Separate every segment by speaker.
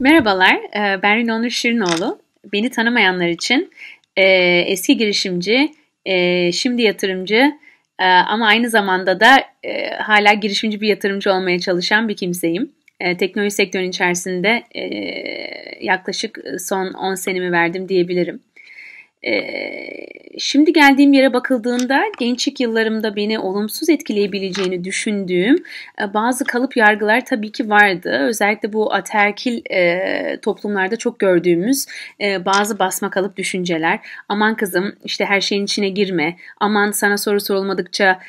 Speaker 1: Merhabalar, e, ben Rinonur Şirinoğlu. Beni tanımayanlar için e, eski girişimci, e, şimdi yatırımcı ama aynı zamanda da hala girişimci bir yatırımcı olmaya çalışan bir kimseyim. Teknoloji sektörünün içerisinde yaklaşık son 10 senemi verdim diyebilirim. Ee, şimdi geldiğim yere bakıldığında gençlik yıllarımda beni olumsuz etkileyebileceğini düşündüğüm e, bazı kalıp yargılar tabii ki vardı. Özellikle bu aterkil e, toplumlarda çok gördüğümüz e, bazı basma kalıp düşünceler. Aman kızım işte her şeyin içine girme. Aman sana soru sorulmadıkça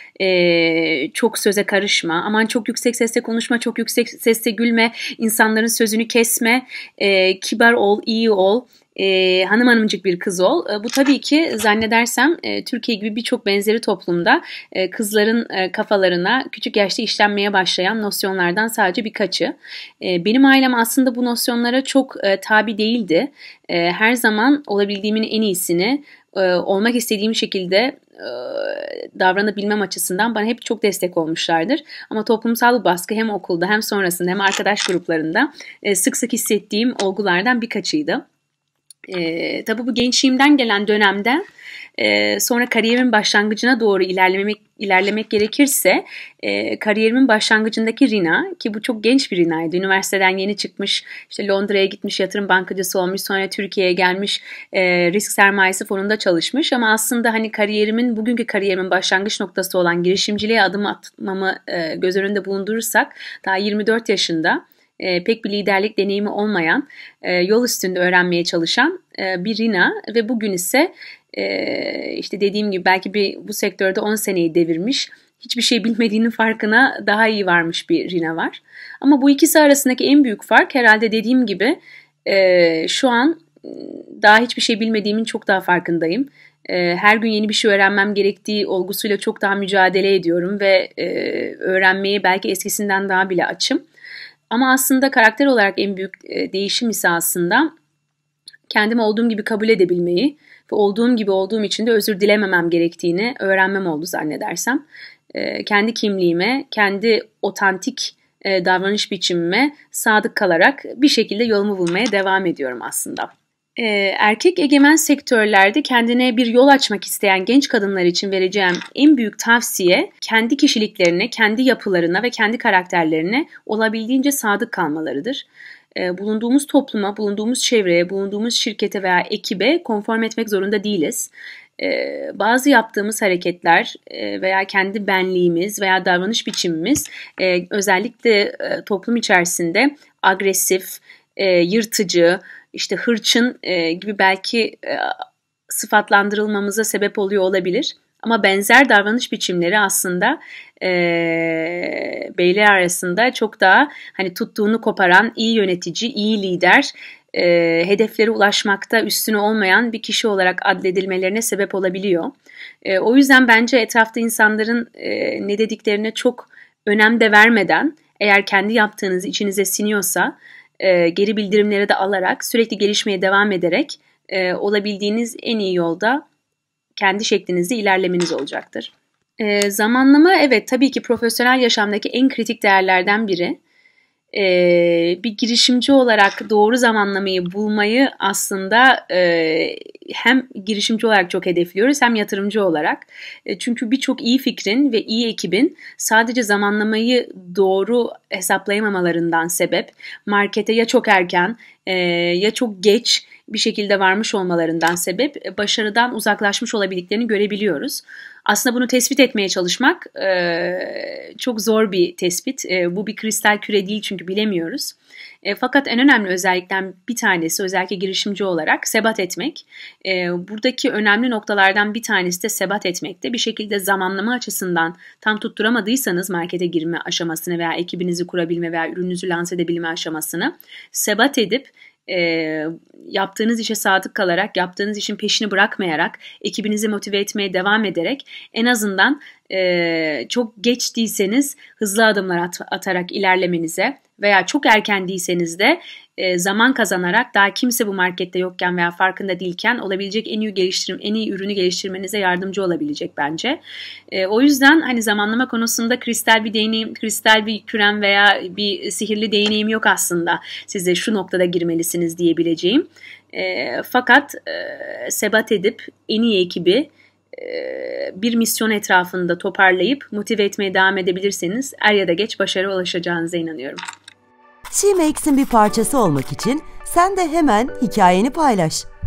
Speaker 1: çok söze karışma. Aman çok yüksek sesle konuşma, çok yüksek sesle gülme. insanların sözünü kesme. Kibar ol, iyi ol e, hanım hanımcık bir kız ol. E, bu tabii ki zannedersem e, Türkiye gibi birçok benzeri toplumda e, kızların e, kafalarına küçük yaşta işlenmeye başlayan nosyonlardan sadece birkaçı. E, benim ailem aslında bu nosyonlara çok e, tabi değildi. E, her zaman olabildiğimin en iyisini e, olmak istediğim şekilde e, davranabilmem açısından bana hep çok destek olmuşlardır. Ama toplumsal baskı hem okulda hem sonrasında hem arkadaş gruplarında e, sık sık hissettiğim olgulardan birkaçıydı. E, tabii bu gençliğimden gelen dönemden e, sonra kariyerimin başlangıcına doğru ilerlemek ilerlemek gerekirse e, kariyerimin başlangıcındaki Rina ki bu çok genç bir Rina'ydı. Üniversiteden yeni çıkmış, işte Londra'ya gitmiş, yatırım bankacısı olmuş, sonra Türkiye'ye gelmiş, e, risk sermayesi fonunda çalışmış ama aslında hani kariyerimin, bugünkü kariyerimin başlangıç noktası olan girişimciliğe adım atmamı e, göz önünde bulundurursak daha 24 yaşında e, pek bir liderlik deneyimi olmayan, e, yol üstünde öğrenmeye çalışan e, bir Rina ve bugün ise işte dediğim gibi belki bir bu sektörde 10 seneyi devirmiş, hiçbir şey bilmediğinin farkına daha iyi varmış bir Rina var. Ama bu ikisi arasındaki en büyük fark herhalde dediğim gibi şu an ıı, daha hiçbir şey bilmediğimin çok daha farkındayım. her gün yeni bir şey öğrenmem gerektiği olgusuyla çok daha mücadele ediyorum ve e, öğrenmeye belki eskisinden daha bile açım. Ama aslında karakter olarak en büyük e, değişim ise aslında kendimi olduğum gibi kabul edebilmeyi ve olduğum gibi olduğum için de özür dilememem gerektiğini öğrenmem oldu zannedersem. E, kendi kimliğime, kendi otantik e, davranış biçimime sadık kalarak bir şekilde yolumu bulmaya devam ediyorum aslında e, erkek egemen sektörlerde kendine bir yol açmak isteyen genç kadınlar için vereceğim en büyük tavsiye kendi kişiliklerine, kendi yapılarına ve kendi karakterlerine olabildiğince sadık kalmalarıdır. E, bulunduğumuz topluma, bulunduğumuz çevreye, bulunduğumuz şirkete veya ekibe konform etmek zorunda değiliz. E, bazı yaptığımız hareketler e, veya kendi benliğimiz veya davranış biçimimiz e, özellikle e, toplum içerisinde agresif, e, yırtıcı, işte hırçın e, gibi belki e, sıfatlandırılmamıza sebep oluyor olabilir. Ama benzer davranış biçimleri aslında e, beyler arasında çok daha hani tuttuğunu koparan iyi yönetici, iyi lider, e, hedeflere ulaşmakta üstüne olmayan bir kişi olarak adledilmelerine sebep olabiliyor. E, o yüzden bence etrafta insanların e, ne dediklerine çok önem de vermeden eğer kendi yaptığınız içinize siniyorsa e, geri bildirimleri de alarak sürekli gelişmeye devam ederek e, olabildiğiniz en iyi yolda kendi şeklinizde ilerlemeniz olacaktır. E, zamanlama evet tabii ki profesyonel yaşamdaki en kritik değerlerden biri e, bir girişimci olarak doğru zamanlamayı bulmayı aslında e, hem girişimci olarak çok hedefliyoruz hem yatırımcı olarak. E, çünkü birçok iyi fikrin ve iyi ekibin sadece zamanlamayı doğru hesaplayamamalarından sebep markete ya çok erken e, ya çok geç bir şekilde varmış olmalarından sebep e, başarıdan uzaklaşmış olabildiklerini görebiliyoruz. Aslında bunu tespit etmeye çalışmak e, çok zor bir tespit. E, bu bir kristal küre değil çünkü bilemiyoruz. E, fakat en önemli özellikten bir tanesi özellikle girişimci olarak sebat etmek. E, buradaki önemli noktalardan bir tanesi de sebat etmekte. Bir şekilde zamanlama açısından tam tutturamadıysanız markete girme aşamasını veya ekibinizi kurabilme veya ürününüzü lanse edebilme aşamasını sebat edip e, yaptığınız işe sadık kalarak, yaptığınız işin peşini bırakmayarak, ekibinizi motive etmeye devam ederek en azından e, çok geç değilseniz hızlı adımlar at, atarak ilerlemenize veya çok erken değilseniz de e, zaman kazanarak daha kimse bu markette yokken veya farkında değilken olabilecek en iyi geliştirim, en iyi ürünü geliştirmenize yardımcı olabilecek bence. E, o yüzden hani zamanlama konusunda kristal bir deneyim, kristal bir kürem veya bir sihirli deneyim yok aslında. Size şu noktada girmelisiniz diyebileceğim. E, fakat sebat edip en iyi ekibi bir misyon etrafında toparlayıp motive etmeye devam edebilirseniz er ya da geç başarı ulaşacağınıza inanıyorum. C'max'in bir parçası olmak için sen de hemen hikayeni paylaş.